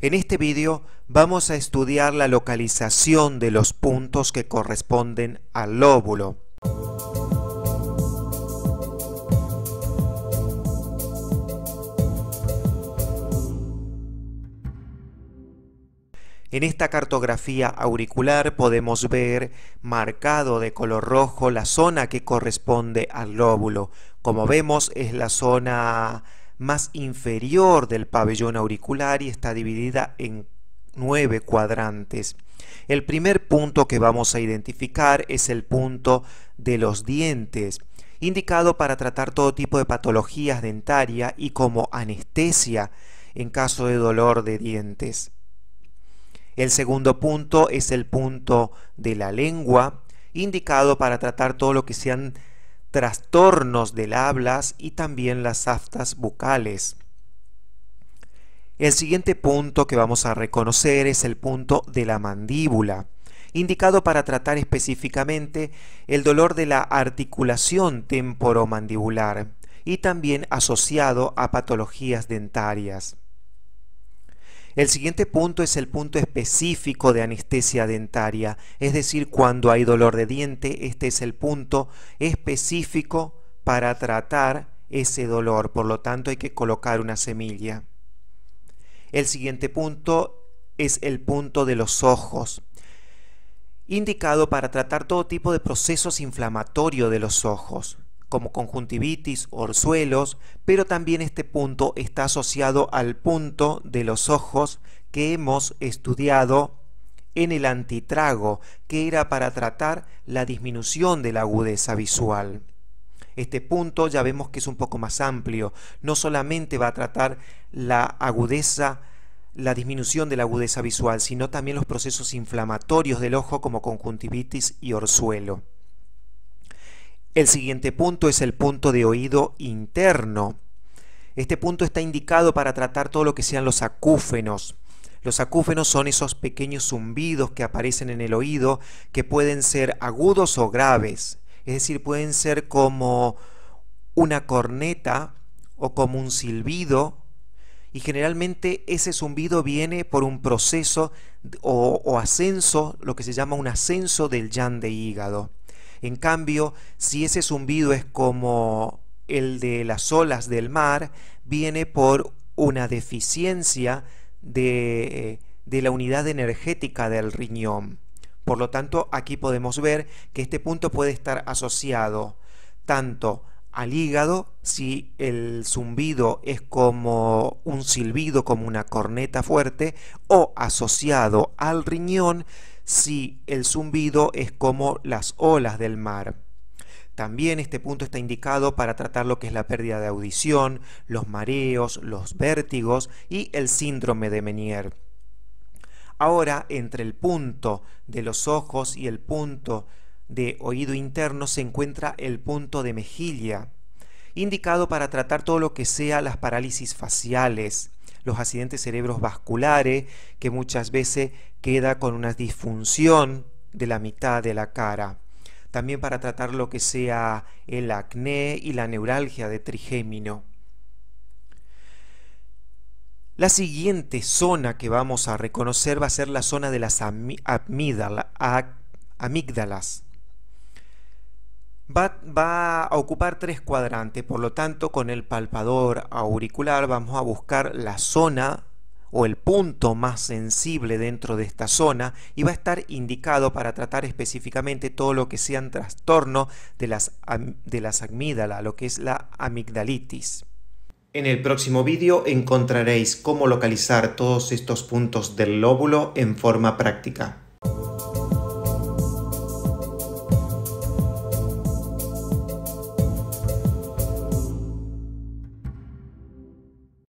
En este vídeo vamos a estudiar la localización de los puntos que corresponden al lóbulo. En esta cartografía auricular podemos ver marcado de color rojo la zona que corresponde al lóbulo. Como vemos es la zona más inferior del pabellón auricular y está dividida en nueve cuadrantes. El primer punto que vamos a identificar es el punto de los dientes, indicado para tratar todo tipo de patologías dentarias y como anestesia en caso de dolor de dientes. El segundo punto es el punto de la lengua, indicado para tratar todo lo que sean trastornos del hablas y también las aftas bucales. El siguiente punto que vamos a reconocer es el punto de la mandíbula, indicado para tratar específicamente el dolor de la articulación temporomandibular y también asociado a patologías dentarias. El siguiente punto es el punto específico de anestesia dentaria, es decir, cuando hay dolor de diente, este es el punto específico para tratar ese dolor, por lo tanto hay que colocar una semilla. El siguiente punto es el punto de los ojos, indicado para tratar todo tipo de procesos inflamatorios de los ojos como conjuntivitis, orzuelos, pero también este punto está asociado al punto de los ojos que hemos estudiado en el antitrago, que era para tratar la disminución de la agudeza visual. Este punto ya vemos que es un poco más amplio, no solamente va a tratar la agudeza la disminución de la agudeza visual, sino también los procesos inflamatorios del ojo como conjuntivitis y orzuelo. El siguiente punto es el punto de oído interno. Este punto está indicado para tratar todo lo que sean los acúfenos. Los acúfenos son esos pequeños zumbidos que aparecen en el oído que pueden ser agudos o graves. Es decir, pueden ser como una corneta o como un silbido. Y generalmente ese zumbido viene por un proceso o, ascenso, lo que se llama un ascenso del yan de hígado. En cambio, si ese zumbido es como el de las olas del mar, viene por una deficiencia eh, de, la unidad energética del riñón. Por lo tanto, aquí podemos ver que este punto puede estar asociado tanto al hígado, si el zumbido es como un silbido, como una corneta fuerte, o asociado al riñón, si el zumbido es como las olas del mar. También este punto está indicado para tratar lo que es la pérdida de audición, los mareos, los vértigos y el síndrome de Menier. Ahora, entre el punto de los ojos y el punto de oído interno se encuentra el punto de mejilla, indicado para tratar todo lo que sea las parálisis faciales, los accidentes cerebrovasculares, que muchas veces queda con una disfunción de la mitad de la cara. También para tratar lo que sea el acné y la neuralgia de trigémino. La siguiente zona que vamos a reconocer va a ser la zona de las amígdalas, amígdalas Va, a ocupar tres cuadrantes, por lo tanto con el palpador auricular vamos a buscar la zona o el punto más sensible dentro de esta zona y va a estar indicado para tratar específicamente todo lo que sea sean trastorno de las, de las lo que es la amigdalitis. En el próximo vídeo encontraréis cómo localizar todos estos puntos del lóbulo en forma práctica.